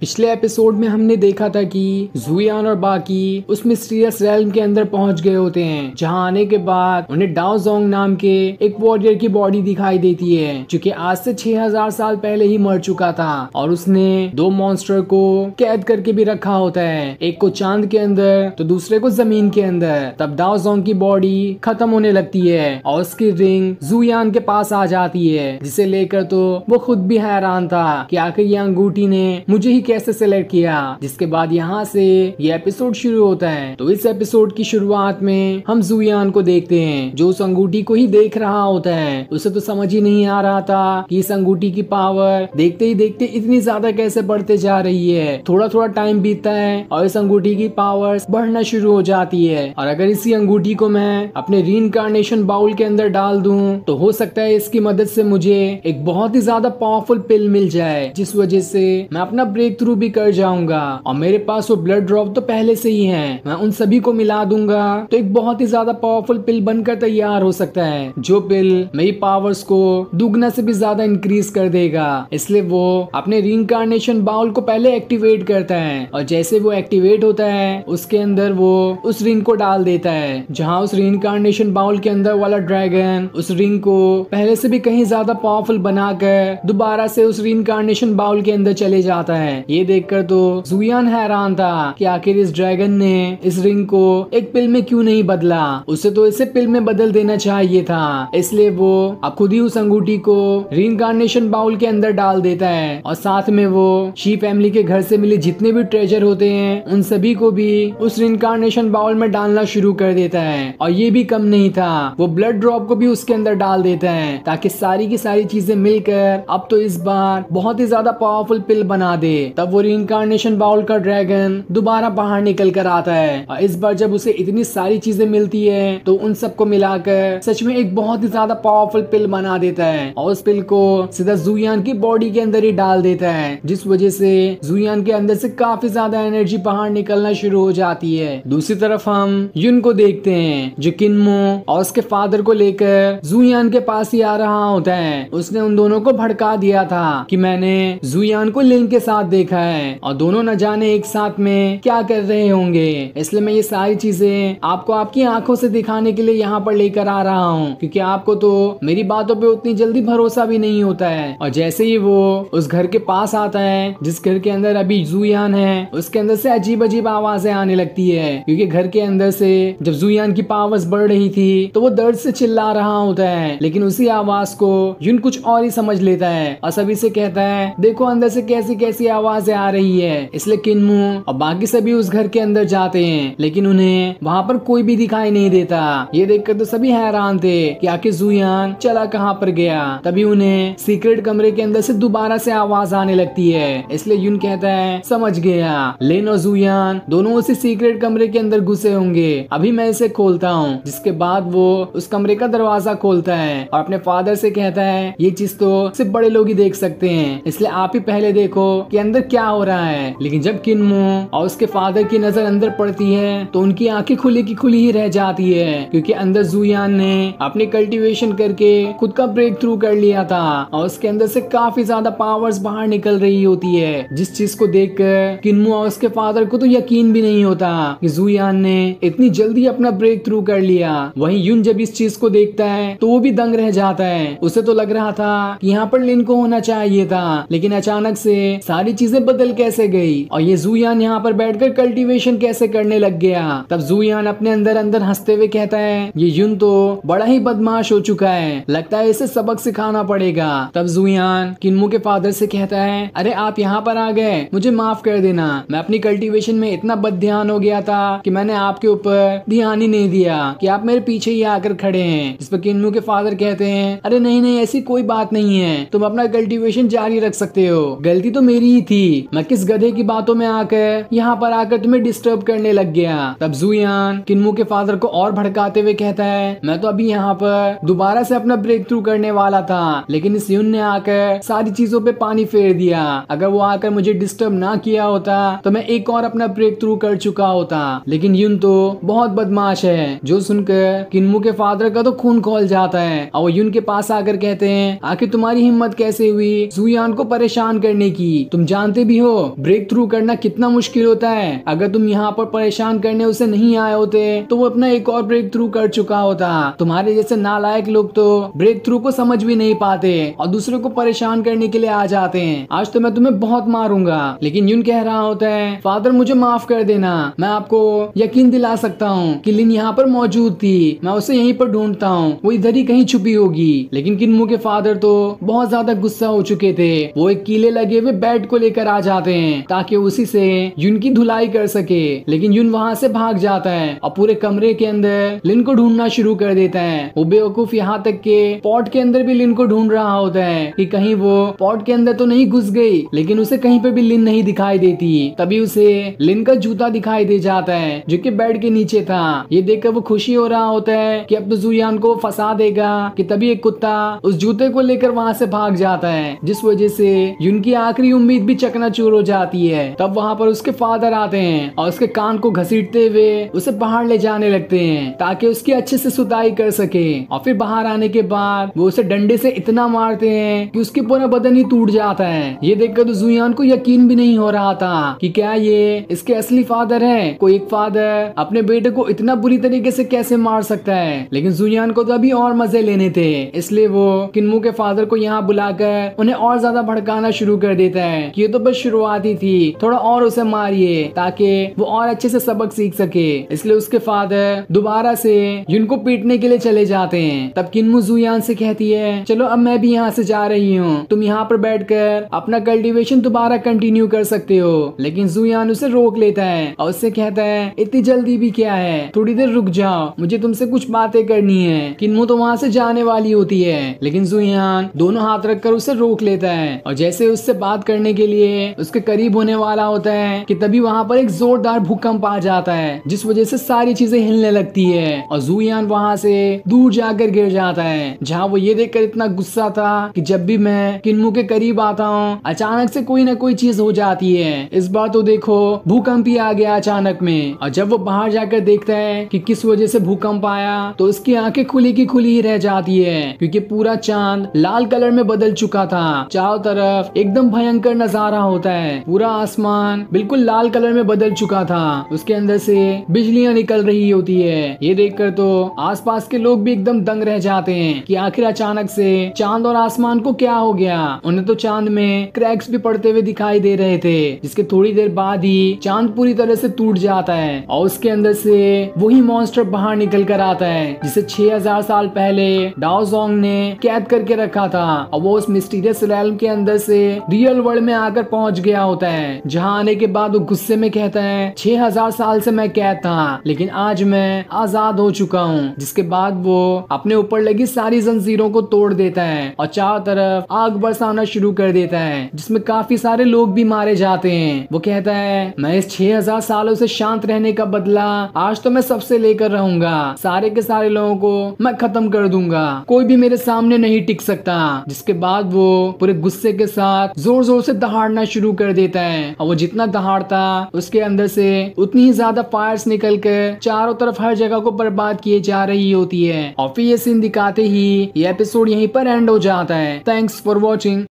पिछले एपिसोड में हमने देखा था कि जुयान और बाकी उस मिस्टीरियस रैलम के अंदर पहुंच गए होते हैं जहां आने के बाद उन्हें डाउजोंग नाम के एक वॉरियर की बॉडी दिखाई देती है जो कि आज से 6000 साल पहले ही मर चुका था और उसने दो मॉन्स्टर को कैद करके भी रखा होता है एक को चांद के अंदर तो दूसरे को जमीन के अंदर तब डाउजोंग की बॉडी खत्म होने लगती है और उसकी रिंग जुयान के पास आ जाती है जिसे लेकर तो वो खुद भी हैरान था की आखिर ये अंगूठी ने मुझे ही कैसे सेलेक्ट किया जिसके बाद यहाँ से ये एपिसोड शुरू होता है तो इस एपिसोड की शुरुआत में हम जुयान को देखते हैं जो उस अंगूठी को ही देख रहा होता है उसे तो समझ ही नहीं आ रहा था कि इस अंगूठी की पावर देखते ही देखते इतनी ज्यादा कैसे बढ़ते जा रही है थोड़ा थोड़ा टाइम बीतता है और इस अंगूठी की पावर बढ़ना शुरू हो जाती है और अगर इसी अंगूठी को मैं अपने री इनकारनेशन बाउल के अंदर डाल दू तो हो सकता है इसकी मदद से मुझे एक बहुत ही ज्यादा पावरफुल पिल मिल जाए जिस वजह से मैं अपना ब्रेक थ्रू भी कर जाऊंगा और मेरे पास वो ब्लड ड्रॉप तो पहले से ही है मैं उन सभी को मिला दूंगा तो एक बहुत ही ज्यादा पावरफुल पिल बनकर तैयार हो सकता है जो पिल मेरी पावर्स को दुगना से भी ज्यादा इंक्रीज कर देगा इसलिए वो अपने रिंकारनेशन बाउल को पहले एक्टिवेट करता है और जैसे वो एक्टिवेट होता है उसके अंदर वो उस रिंग को डाल देता है जहाँ उस रिंकारनेशन बाउल के अंदर वाला ड्रैगन उस रिंग को पहले से भी कहीं ज्यादा पावरफुल बनाकर दोबारा से उस रिंकारनेशन बाउल के अंदर चले जाता है ये देखकर तो जुयान हैरान था कि आखिर इस ड्रैगन ने इस रिंग को एक पिल में क्यों नहीं बदला उसे तो इसे पिल में बदल देना चाहिए था इसलिए वो अब खुद ही उस अंगूठी को कार्नेशन बाउल के अंदर डाल देता है और साथ में वो शी फैमिली के घर से मिले जितने भी ट्रेजर होते हैं उन सभी को भी उस कार्नेशन बाउल में डालना शुरू कर देता है और ये भी कम नहीं था वो ब्लड ड्रॉप को भी उसके अंदर डाल देता है ताकि सारी की सारी चीजें मिलकर अब तो इस बार बहुत ही ज्यादा पावरफुल पिल बना दे तब वो री इनकारनेशन बाउल का ड्रैगन दोबारा बाहर निकल कर आता है और इस बार जब उसे इतनी सारी चीजें मिलती है तो उन सबको मिलाकर सच में एक बहुत ही ज्यादा पावरफुल पिल बना देता है और उस पिल को सीधा जुयान की बॉडी के अंदर ही डाल देता है जिस वजह से जुयान के अंदर से काफी ज्यादा एनर्जी बाहर निकलना शुरू हो जाती है दूसरी तरफ हम युन को देखते हैं जो किन्मो और उसके फादर को लेकर जुयान के पास ही आ रहा होता है उसने उन दोनों को भड़का दिया था कि मैंने जुयान को लिंग के साथ देख देखा है और दोनों न जाने एक साथ में क्या कर रहे होंगे इसलिए मैं ये सारी चीजें आपको आपकी आंखों से दिखाने के लिए यहाँ पर लेकर आ रहा हूँ क्योंकि आपको तो मेरी बातों पे उतनी जल्दी भरोसा भी नहीं होता है और जैसे ही वो उस घर के पास आता है जिस घर के अंदर अभी जुयान है उसके अंदर से अजीब अजीब आवाजें आने लगती है क्योंकि घर के अंदर से जब जुयान की पावर्स बढ़ रही थी तो वो दर्द से चिल्ला रहा होता है लेकिन उसी आवाज को यून कुछ और ही समझ लेता है और सभी से कहता है देखो अंदर से कैसी कैसी आवाज आवाजें आ रही है इसलिए किनमू और बाकी सभी उस घर के अंदर जाते हैं लेकिन उन्हें वहाँ पर कोई भी दिखाई नहीं देता ये देखकर तो सभी हैरान थे कि आखिर जुयान चला कहाँ पर गया तभी उन्हें सीक्रेट कमरे के अंदर से दोबारा से आवाज आने लगती है इसलिए यून कहता है समझ गया लेन और जुयान दोनों उसी सीक्रेट कमरे के अंदर घुसे होंगे अभी मैं इसे खोलता हूँ जिसके बाद वो उस कमरे का दरवाजा खोलता है और अपने फादर से कहता है ये चीज तो सिर्फ बड़े लोग ही देख सकते हैं इसलिए आप ही पहले देखो कि अंदर क्या हो रहा है लेकिन जब किन्मो और उसके फादर की नजर अंदर पड़ती है तो उनकी आंखें खुली की खुली ही रह जाती है क्योंकि अंदर जुयान ने अपने कल्टीवेशन करके खुद का ब्रेक थ्रू कर लिया था और उसके अंदर से काफी ज्यादा पावर्स बाहर निकल रही होती है जिस चीज को देख कर किन्मो और उसके फादर को तो यकीन भी नहीं होता की जुयान ने इतनी जल्दी अपना ब्रेक थ्रू कर लिया वही युन जब इस चीज को देखता है तो वो भी दंग रह जाता है उसे तो लग रहा था कि यहाँ पर लिन को होना चाहिए था लेकिन अचानक से सारी चीज चीजें बदल कैसे गई और ये जुयान यहाँ पर बैठकर कल्टीवेशन कैसे करने लग गया तब जुयान अपने अंदर अंदर हंसते हुए कहता है ये युन तो बड़ा ही बदमाश हो चुका है लगता है इसे सबक सिखाना पड़ेगा तब जुयान किन्मू के फादर से कहता है अरे आप यहाँ पर आ गए मुझे माफ कर देना मैं अपनी कल्टीवेशन में इतना बद ध्यान हो गया था की मैंने आपके ऊपर ध्यान ही नहीं दिया की आप मेरे पीछे ही आकर खड़े हैं जिस पर किन्मु के फादर कहते हैं अरे नहीं नहीं ऐसी कोई बात नहीं है तुम अपना कल्टीवेशन जारी रख सकते हो गलती तो मेरी ही थी थी मैं किस गधे की बातों में आकर यहाँ पर आकर तुम्हें डिस्टर्ब करने लग गया तब जुयान किन्मू के फादर को और भड़काते हुए कहता है मैं तो अभी यहाँ पर दोबारा से अपना ब्रेक थ्रू करने वाला था लेकिन इस यून ने आकर सारी चीजों पे पानी फेर दिया अगर वो आकर मुझे डिस्टर्ब ना किया होता तो मैं एक और अपना ब्रेक थ्रू कर चुका होता लेकिन यून तो बहुत बदमाश है जो सुनकर किन्मू के फादर का तो खून खोल जाता है और वो यून के पास आकर कहते हैं आखिर तुम्हारी हिम्मत कैसे हुई जुयान को परेशान करने की तुम जान जानते भी हो ब्रेक थ्रू करना कितना मुश्किल होता है अगर तुम यहाँ पर परेशान करने उसे नहीं आए होते तो वो अपना एक और ब्रेक थ्रू कर चुका होता तुम्हारे जैसे नालायक लोग तो ब्रेक थ्रू को समझ भी नहीं पाते और दूसरे को परेशान करने के लिए आ जाते हैं आज तो मैं तुम्हें बहुत मारूंगा लेकिन यून कह रहा होता है फादर मुझे माफ कर देना मैं आपको यकीन दिला सकता हूँ की लिन यहाँ पर मौजूद थी मैं उसे यहीं पर ढूंढता हूँ वो इधर ही कहीं छुपी होगी लेकिन किन्मू के फादर तो बहुत ज्यादा गुस्सा हो चुके थे वो एक कीले लगे हुए बैट को लेकर लेकर आ जाते हैं ताकि उसी से युन की धुलाई कर सके लेकिन युन वहाँ से भाग जाता है और पूरे कमरे के अंदर लिन को ढूंढना शुरू कर देता है वो बेवकूफ यहाँ तक के पॉट के अंदर भी लिन को ढूंढ रहा होता है कि कहीं वो पॉट के अंदर तो नहीं घुस गई लेकिन उसे कहीं पे भी लिन नहीं दिखाई देती तभी उसे लिन का जूता दिखाई दे जाता है जो की बेड के नीचे था ये देखकर वो खुशी हो रहा होता है की अब तो जुयान को फंसा देगा की तभी एक कुत्ता उस जूते को लेकर वहाँ से भाग जाता है जिस वजह से युन की आखिरी उम्मीद भी चक चकनाचूर हो जाती है तब वहाँ पर उसके फादर आते हैं और उसके कान को घसीटते हुए उसे बाहर ले जाने लगते हैं ताकि उसकी अच्छे से सुताई कर सके और फिर बाहर आने के बाद वो उसे डंडे से इतना मारते हैं कि उसके पूरा बदन ही टूट जाता है ये देखकर तो जुयान को यकीन भी नहीं हो रहा था कि क्या ये इसके असली फादर है कोई एक फादर अपने बेटे को इतना बुरी तरीके से कैसे मार सकता है लेकिन जुयान को तो अभी और मजे लेने थे इसलिए वो किन्मू के फादर को यहाँ बुलाकर उन्हें और ज्यादा भड़काना शुरू कर देता है की ये तो तो बस शुरुआत ही थी थोड़ा और उसे मारिए ताकि वो और अच्छे से सबक सीख सके इसलिए उसके फादर दोबारा से जिनको को पीटने के लिए चले जाते हैं तब किन्मू जुयान से कहती है चलो अब मैं भी यहाँ से जा रही हूँ तुम यहाँ पर बैठ अपना कल्टिवेशन दोबारा कंटिन्यू कर सकते हो लेकिन जुयान उसे रोक लेता है और उससे कहता है इतनी जल्दी भी क्या है थोड़ी देर रुक जाओ मुझे तुमसे कुछ बातें करनी है किन्मू तो वहाँ से जाने वाली होती है लेकिन जुयान दोनों हाथ रखकर उसे रोक लेता है और जैसे उससे बात करने के लिए के उसके करीब होने वाला होता है कि तभी वहाँ पर एक जोरदार भूकंप आ जाता है जिस वजह से सारी चीजें हिलने लगती है और जूयान वहाँ से दूर जाकर गिर जाता है जहाँ वो ये देखकर इतना गुस्सा था कि जब भी मैं किन्मू के करीब आता हूँ अचानक से कोई ना कोई चीज हो जाती है इस बार तो देखो भूकंप ही आ गया अचानक में और जब वो बाहर जाकर देखता है कि किस वजह से भूकंप आया तो उसकी आंखें खुली की खुली ही रह जाती है क्योंकि पूरा चांद लाल कलर में बदल चुका था चारों तरफ एकदम भयंकर नजारा रहा होता है पूरा आसमान बिल्कुल लाल कलर में बदल चुका था उसके अंदर से बिजलियां निकल रही होती है ये देखकर तो आसपास के लोग भी एकदम दंग रह जाते हैं कि आखिर अचानक से चांद और आसमान को क्या हो गया उन्हें तो चांद में क्रैक्स भी पड़ते हुए दिखाई दे रहे थे जिसके थोड़ी देर बाद ही चांद पूरी तरह से टूट जाता है और उसके अंदर से वही मॉन्स्टर बाहर निकल कर आता है जिसे 6000 साल पहले डाओजोंग ने कैद करके रखा था और वो उस मिस्टीरियस रैलम के अंदर से रियल वर्ल्ड में आकर कर पहुंच गया होता है जहां आने के बाद वो गुस्से में कहता है छह हजार साल से मैं कैद था लेकिन आज मैं आजाद हो चुका हूँ जिसके बाद वो अपने ऊपर लगी सारी जंजीरों को तोड़ देता है और चारों तरफ आग बरसाना शुरू कर देता है जिसमे काफी सारे लोग भी मारे जाते हैं वो कहता है मैं इस छह हजार सालों से शांत रहने का बदला आज तो मैं सबसे लेकर रहूंगा सारे के सारे लोगों को मैं खत्म कर दूंगा कोई भी मेरे सामने नहीं टिक सकता जिसके बाद वो पूरे गुस्से के साथ जोर जोर से दहाड़ दहाड़ना शुरू कर देता है और वो जितना दहाड़ता उसके अंदर से उतनी ही ज्यादा फायर निकल कर चारों तरफ हर जगह को बर्बाद किए जा रही होती है और फिर ये सीन दिखाते ही ये एपिसोड यहीं पर एंड हो जाता है थैंक्स फॉर वॉचिंग